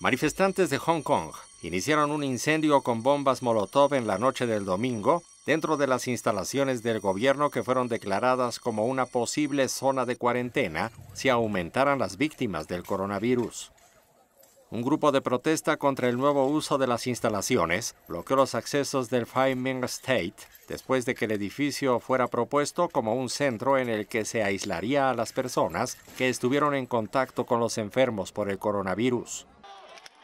Manifestantes de Hong Kong iniciaron un incendio con bombas Molotov en la noche del domingo dentro de las instalaciones del gobierno que fueron declaradas como una posible zona de cuarentena si aumentaran las víctimas del coronavirus. Un grupo de protesta contra el nuevo uso de las instalaciones bloqueó los accesos del Ming State después de que el edificio fuera propuesto como un centro en el que se aislaría a las personas que estuvieron en contacto con los enfermos por el coronavirus.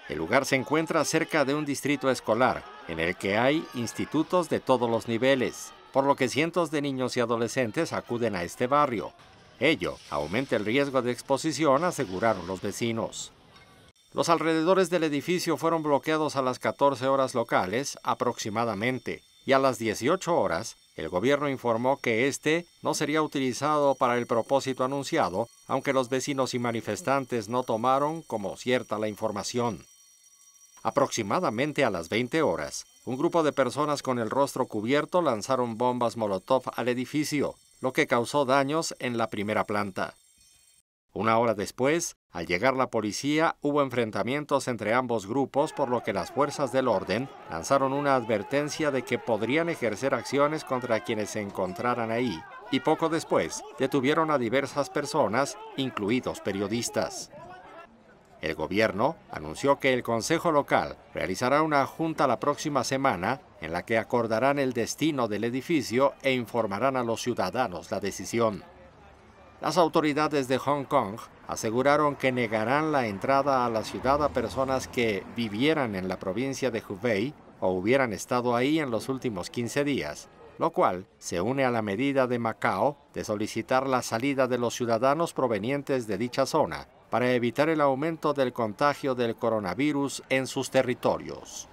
El lugar se encuentra cerca de un distrito escolar, en el que hay institutos de todos los niveles, por lo que cientos de niños y adolescentes acuden a este barrio. Ello aumenta el riesgo de exposición, aseguraron los vecinos. Los alrededores del edificio fueron bloqueados a las 14 horas locales aproximadamente, y a las 18 horas el gobierno informó que este no sería utilizado para el propósito anunciado, aunque los vecinos y manifestantes no tomaron como cierta la información. Aproximadamente a las 20 horas, un grupo de personas con el rostro cubierto lanzaron bombas Molotov al edificio, lo que causó daños en la primera planta. Una hora después, al llegar la policía, hubo enfrentamientos entre ambos grupos, por lo que las fuerzas del orden lanzaron una advertencia de que podrían ejercer acciones contra quienes se encontraran ahí, y poco después detuvieron a diversas personas, incluidos periodistas. El gobierno anunció que el Consejo Local realizará una junta la próxima semana en la que acordarán el destino del edificio e informarán a los ciudadanos la decisión. Las autoridades de Hong Kong aseguraron que negarán la entrada a la ciudad a personas que vivieran en la provincia de Hubei o hubieran estado ahí en los últimos 15 días, lo cual se une a la medida de Macao de solicitar la salida de los ciudadanos provenientes de dicha zona para evitar el aumento del contagio del coronavirus en sus territorios.